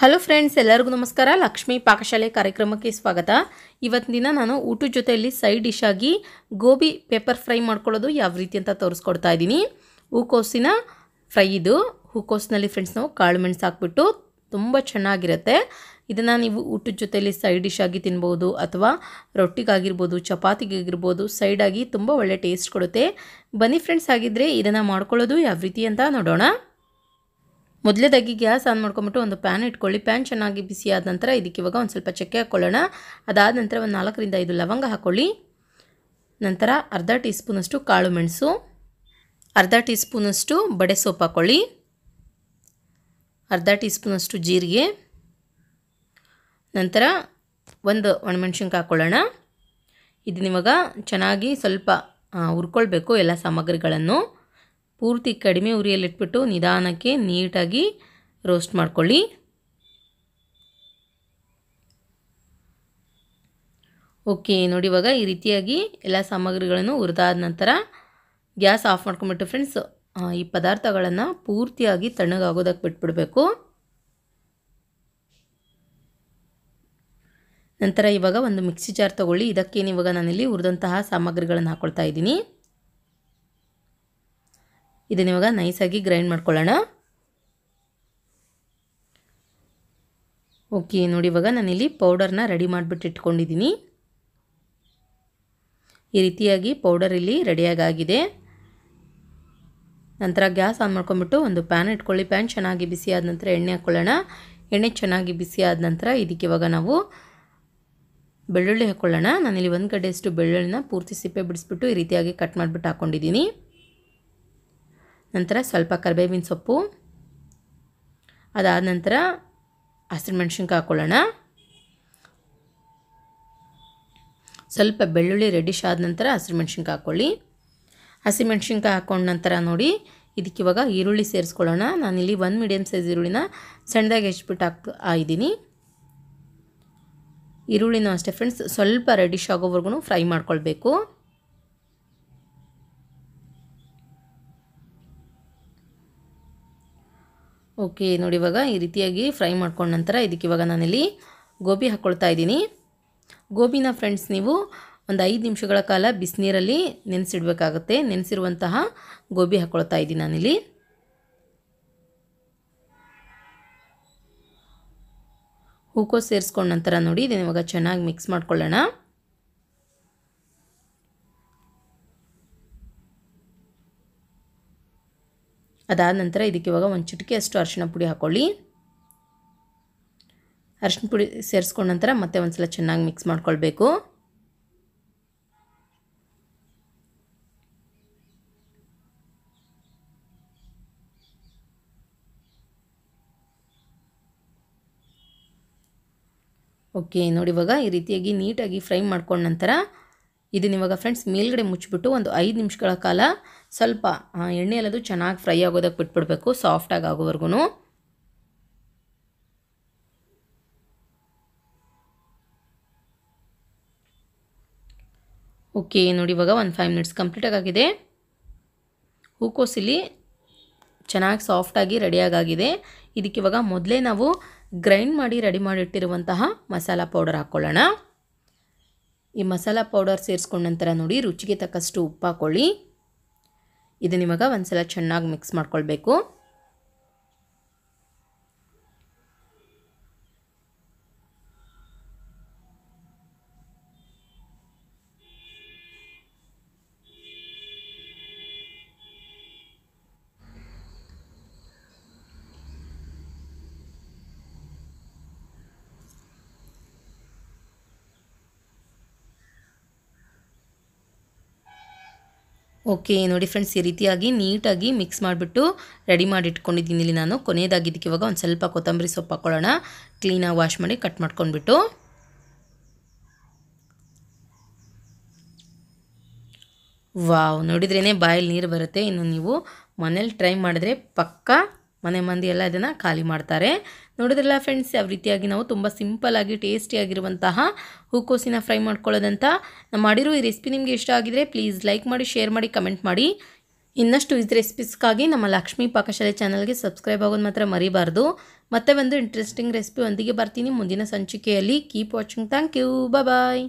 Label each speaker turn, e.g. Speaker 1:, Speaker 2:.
Speaker 1: hello friends ಎಲ್ಲರಿಗೂ ನಮಸ್ಕಾರ ಲಕ್ಷ್ಮೀ ಪಾಕಶಾಲೆ ಕಾರ್ಯಕ್ರಮಕ್ಕೆ ಸ್ವಾಗತ ಇವತ್ತಿನ ದಿನ ನಾನು ಊಟದ ಜೊತೆಯಲ್ಲಿ ಸೈಡ್ ಡಿಶ್ ಆಗಿ ಗೋಬಿ ಪೆಪ್ಪರ್ ಫ್ರೈ ಮಾಡ್ಕೊಳ್ಳೋದು ಯಾವ ರೀತಿ ಅಂತ ತೋರಿಸ್ಕೊಡ್ತಾ ಇದ್ದೀನಿ ಹೂಕೋಸಿನ ಫ್ರೈ ಇದು ಹೂಕೋಸಿನಲ್ಲಿ ಫ್ರೆಂಡ್ಸ್ ನಾವು ಕಾಳು ಮೆಣಸು ಹಾಕ್ಬಿಟ್ಟು ತುಂಬ ಚೆನ್ನಾಗಿರುತ್ತೆ ಇದನ್ನು ನೀವು ಊಟದ ಜೊತೆಯಲ್ಲಿ ಸೈಡ್ ಡಿಶ್ ಆಗಿ ತಿನ್ಬೋದು ಅಥವಾ ರೊಟ್ಟಿಗಾಗಿರ್ಬೋದು ಚಪಾತಿಗಾಗಿರ್ಬೋದು ಸೈಡಾಗಿ ತುಂಬ ಒಳ್ಳೆ ಟೇಸ್ಟ್ ಕೊಡುತ್ತೆ ಬನ್ನಿ ಫ್ರೆಂಡ್ಸ್ ಆಗಿದ್ದರೆ ಇದನ್ನು ಮಾಡ್ಕೊಳ್ಳೋದು ಯಾವ ರೀತಿ ಅಂತ ನೋಡೋಣ ಮೊದಲೇದಾಗಿ ಗ್ಯಾಸ್ ಆನ್ ಮಾಡ್ಕೊಂಬಿಟ್ಟು ಒಂದು ಪ್ಯಾನ್ ಇಟ್ಕೊಳ್ಳಿ ಪ್ಯಾನ್ ಚೆನ್ನಾಗಿ ಬಿಸಿ ಆದ ನಂತರ ಇದಕ್ಕೆ ಇವಾಗ ಒಂದು ಸ್ವಲ್ಪ ಚಕ್ಕೆ ಹಾಕ್ಕೊಳ್ಳೋಣ ಅದಾದ ನಂತರ ಒಂದು ನಾಲ್ಕರಿಂದ ಐದು ಲವಂಗ ಹಾಕ್ಕೊಳ್ಳಿ ನಂತರ ಅರ್ಧ ಟೀ ಸ್ಪೂನಷ್ಟು ಕಾಳು ಮೆಣಸು ಅರ್ಧ ಟೀ ಸ್ಪೂನಷ್ಟು ಬಡೆ ಸೋಪ್ ಹಾಕ್ಕೊಳ್ಳಿ ಅರ್ಧ ಟೀ ಸ್ಪೂನಷ್ಟು ಜೀರಿಗೆ ನಂತರ ಒಂದು ಒಣಮೆಣ್ಸಿನ್ಕಾಯಿ ಹಾಕ್ಕೊಳ್ಳೋಣ ಇದನ್ನಿವಾಗ ಚೆನ್ನಾಗಿ ಸ್ವಲ್ಪ ಹುರ್ಕೊಳ್ಬೇಕು ಎಲ್ಲ ಸಾಮಗ್ರಿಗಳನ್ನು ಪೂರ್ತಿ ಕಡಿಮೆ ಉರಿಯಲ್ಲಿಟ್ಬಿಟ್ಟು ನಿಧಾನಕ್ಕೆ ನೀಟಾಗಿ ರೋಸ್ಟ್ ಮಾಡ್ಕೊಳ್ಳಿ ಓಕೆ ನೋಡಿ ಇವಾಗ ಈ ರೀತಿಯಾಗಿ ಎಲ್ಲ ಸಾಮಗ್ರಿಗಳನ್ನು ಹುರಿದಾದ ನಂತರ ಗ್ಯಾಸ್ ಆಫ್ ಮಾಡ್ಕೊಂಬಿಟ್ಟು ಫ್ರೆಂಡ್ಸ್ ಈ ಪದಾರ್ಥಗಳನ್ನು ಪೂರ್ತಿಯಾಗಿ ತಣ್ಣಗಾಗೋದಕ್ಕೆ ಬಿಟ್ಬಿಡಬೇಕು ನಂತರ ಇವಾಗ ಒಂದು ಮಿಕ್ಸಿ ಜಾರ್ ತೊಗೊಳ್ಳಿ ಇದಕ್ಕೇನು ಇವಾಗ ನಾನಿಲ್ಲಿ ಹುರಿದಂತಹ ಸಾಮಗ್ರಿಗಳನ್ನು ಹಾಕ್ಕೊಳ್ತಾ ಇದ್ದೀನಿ ಇದನ್ನ ಇವಾಗ ನೈಸಾಗಿ ಗ್ರೈಂಡ್ ಮಾಡ್ಕೊಳ್ಳೋಣ ಓಕೆ ನೋಡಿ ಇವಾಗ ನಾನಿಲ್ಲಿ ಪೌಡರ್ನ ರೆಡಿ ಮಾಡಿಬಿಟ್ಟು ಇಟ್ಕೊಂಡಿದ್ದೀನಿ ಈ ರೀತಿಯಾಗಿ ಪೌಡರ್ ಇಲ್ಲಿ ಆಗಿದೆ ನಂತರ ಗ್ಯಾಸ್ ಆನ್ ಮಾಡ್ಕೊಂಬಿಟ್ಟು ಒಂದು ಪ್ಯಾನ್ ಇಟ್ಕೊಳ್ಳಿ ಪ್ಯಾನ್ ಚೆನ್ನಾಗಿ ಬಿಸಿ ಆದ ನಂತರ ಎಣ್ಣೆ ಹಾಕ್ಕೊಳ್ಳೋಣ ಎಣ್ಣೆ ಚೆನ್ನಾಗಿ ಬಿಸಿ ಆದ ನಂತರ ಇದಕ್ಕೆ ಇವಾಗ ನಾವು ಬೆಳ್ಳುಳ್ಳಿ ಹಾಕ್ಕೊಳ್ಳೋಣ ನಾನಿಲ್ಲಿ ಒಂದು ಕಡೆಯಷ್ಟು ಬೆಳ್ಳುಳ್ಳಿನ ಪೂರ್ತಿ ಸಿಪ್ಪೆ ಬಿಡಿಸ್ಬಿಟ್ಟು ಈ ರೀತಿಯಾಗಿ ಕಟ್ ಮಾಡಿಬಿಟ್ಟು ಹಾಕ್ಕೊಂಡಿದ್ದೀನಿ ನಂತರ ಸ್ವಲ್ಪ ಕರಿಬೇವಿನ ಸೊಪ್ಪು ಅದಾದ ನಂತರ ಹಸಿರು ಮೆಣಸಿನ್ಕಾಯಿ ಹಾಕ್ಕೊಳ್ಳೋಣ ಸ್ವಲ್ಪ ಬೆಳ್ಳುಳ್ಳಿ ರೆಡಿಶ್ ಆದ ನಂತರ ಹಸಿರು ಮೆಣಸಿನ್ಕಾಯಿ ಹಾಕ್ಕೊಳ್ಳಿ ಹಸಿಮೆಣ್ಸಿನ್ಕಾಯಿ ಹಾಕ್ಕೊಂಡ ನಂತರ ನೋಡಿ ಇದಕ್ಕೆ ಇವಾಗ ಈರುಳ್ಳಿ ಸೇರಿಸ್ಕೊಳ್ಳೋಣ ನಾನಿಲ್ಲಿ ಒಂದು ಮೀಡಿಯಮ್ ಸೈಜ್ ಈರುಳ್ಳಿನ ಸಣ್ಣದಾಗಿ ಹೆಚ್ಚಿಬಿಟ್ಟು ಹಾಕ್ತಾ ಇದ್ದೀನಿ ಈರುಳ್ಳಿನೂ ಅಷ್ಟೇ ಫ್ರೆಂಡ್ಸ್ ಸ್ವಲ್ಪ ರೆಡಿಶ್ ಆಗೋವರೆಗೂ ಫ್ರೈ ಮಾಡ್ಕೊಳ್ಬೇಕು ಓಕೆ ನೋಡಿ ಇವಾಗ ಈ ರೀತಿಯಾಗಿ ಫ್ರೈ ಮಾಡ್ಕೊಂಡ ನಂತರ ಇದಕ್ಕೆ ಇವಾಗ ನಾನಿಲ್ಲಿ ಗೋಬಿ ಹಾಕ್ಕೊಳ್ತಾ ಇದ್ದೀನಿ ಗೋಬಿನ ಫ್ರೆಂಡ್ಸ್ ನೀವು ಒಂದು ಐದು ನಿಮಿಷಗಳ ಕಾಲ ಬಿಸಿನೀರಲ್ಲಿ ನೆನೆಸಿಡ್ಬೇಕಾಗುತ್ತೆ ನೆನೆಸಿರುವಂತಹ ಗೋಬಿ ಹಾಕ್ಕೊಳ್ತಾ ಇದ್ದೀನಿ ನಾನಿಲ್ಲಿ ಹೂಕೋಸ್ ಸೇರಿಸ್ಕೊಂಡ ನಂತರ ನೋಡಿ ಇದನ್ನು ಇವಾಗ ಚೆನ್ನಾಗಿ ಮಿಕ್ಸ್ ಮಾಡ್ಕೊಳ್ಳೋಣ ಅದಾದ ನಂತರ ಇದಕ್ಕೆ ಇವಾಗ ಒಂದು ಚಿಟಿಕೆ ಅಷ್ಟು ಅರಶಿನ ಪುಡಿ ಹಾಕ್ಕೊಳ್ಳಿ ಅರಿಶಿಣ ಪುಡಿ ಸೇರಿಸ್ಕೊಂಡ ನಂತರ ಮತ್ತೆ ಒಂದ್ಸಲ ಚೆನ್ನಾಗಿ ಮಿಕ್ಸ್ ಮಾಡ್ಕೊಳ್ಬೇಕು ಓಕೆ ನೋಡಿ ಇವಾಗ ಈ ರೀತಿಯಾಗಿ ನೀಟಾಗಿ ಫ್ರೈ ಮಾಡ್ಕೊಂಡ ನಂತರ ಇದನ್ನ ಇವಾಗ ಫ್ರೆಂಡ್ಸ್ ಮೇಲ್ಗಡೆ ಮುಚ್ಚಿಬಿಟ್ಟು ಒಂದು ಐದು ನಿಮಿಷಗಳ ಕಾಲ ಸ್ವಲ್ಪ ಎಣ್ಣೆ ಎಲ್ಲದು ಚೆನ್ನಾಗಿ ಫ್ರೈ ಆಗೋದಕ್ಕೆ ಬಿಟ್ಬಿಡಬೇಕು ಸಾಫ್ಟಾಗಿ ಆಗೋವರೆಗೂ ಓಕೆ ನೋಡಿ ಇವಾಗ ಒಂದು ಫೈವ್ ಮಿನಿಟ್ಸ್ ಕಂಪ್ಲೀಟಾಗಿ ಆಗಾಗಿದೆ ಹೂಕೋಸಿಲಿ ಚೆನ್ನಾಗಿ ಸಾಫ್ಟಾಗಿ ರೆಡಿಯಾಗಾಗಿದೆ ಇದಕ್ಕಿವಾಗ ಮೊದಲೇ ನಾವು ಗ್ರೈಂಡ್ ಮಾಡಿ ರೆಡಿ ಮಾಡಿಟ್ಟಿರುವಂತಹ ಮಸಾಲ ಪೌಡರ್ ಹಾಕ್ಕೊಳ್ಳೋಣ ಈ ಮಸಾಲ ಪೌಡರ್ ಸೇರಿಸ್ಕೊಂಡ ನಂತರ ನೋಡಿ ರುಚಿಗೆ ತಕ್ಕಷ್ಟು ಉಪ್ಪು ಹಾಕ್ಕೊಳ್ಳಿ ಒಂದು ಸಲ ಚೆನ್ನಾಗಿ ಮಿಕ್ಸ್ ಮಾಡ್ಕೊಳ್ಬೇಕು ಓಕೆ ನೋಡಿ ಫ್ರೆಂಡ್ಸ್ ಈ ರೀತಿಯಾಗಿ ನೀಟಾಗಿ ಮಿಕ್ಸ್ ಮಾಡಿಬಿಟ್ಟು ರೆಡಿ ಮಾಡಿ ಇಟ್ಕೊಂಡಿದ್ದೀನಿ ಇಲ್ಲಿ ನಾನು ಕೊನೆಯದಾಗಿದ್ದಕ್ಕೆ ಇದಕ್ಕೆ ಇವಾಗ ಒಂದು ಸ್ವಲ್ಪ ಕೊತ್ತಂಬರಿ ಸೊಪ್ಪು ಹಾಕೊಳ್ಳೋಣ ಕ್ಲೀನಾಗಿ ವಾಶ್ ಮಾಡಿ ಕಟ್ ಮಾಡ್ಕೊಂಡ್ಬಿಟ್ಟು ವಾವ್ ನೋಡಿದ್ರೇ ಬಾಯಲ್ಲಿ ನೀರು ಬರುತ್ತೆ ಇನ್ನು ನೀವು ಮನೇಲಿ ಟ್ರೈ ಮಾಡಿದ್ರೆ ಪಕ್ಕಾ ಮನೆ ಮಂದಿ ಎಲ್ಲ ಇದನ್ನು ಖಾಲಿ ಮಾಡ್ತಾರೆ ನೋಡಿದ್ರಲ್ಲ ಫ್ರೆಂಡ್ಸ್ ಯಾವ ರೀತಿಯಾಗಿ ನಾವು ತುಂಬ ಸಿಂಪಲ್ಲಾಗಿ ಟೇಸ್ಟಿಯಾಗಿರುವಂತಹ ಹೂಕೋಸಿನ ಫ್ರೈ ಮಾಡ್ಕೊಳ್ಳೋದಂತ ನಾವು ಮಾಡಿರೋ ಈ ರೆಸಿಪಿ ನಿಮಗೆ ಇಷ್ಟ ಆಗಿದರೆ ಪ್ಲೀಸ್ ಲೈಕ್ ಮಾಡಿ ಶೇರ್ ಮಾಡಿ ಕಮೆಂಟ್ ಮಾಡಿ ಇನ್ನಷ್ಟು ಇದು ರೆಸಿಪೀಸ್ಗಾಗಿ ನಮ್ಮ ಲಕ್ಷ್ಮೀ ಪಾಕಶಾಲೆ ಚಾನಲ್ಗೆ ಸಬ್ಸ್ಕ್ರೈಬ್ ಆಗೋದು ಮಾತ್ರ ಮರಿಬಾರ್ದು ಮತ್ತೆ ಒಂದು ಇಂಟ್ರೆಸ್ಟಿಂಗ್ ರೆಸಿಪಿ ಒಂದಿಗೆ ಬರ್ತೀನಿ ಮುಂದಿನ ಸಂಚಿಕೆಯಲ್ಲಿ keep watching thank you bye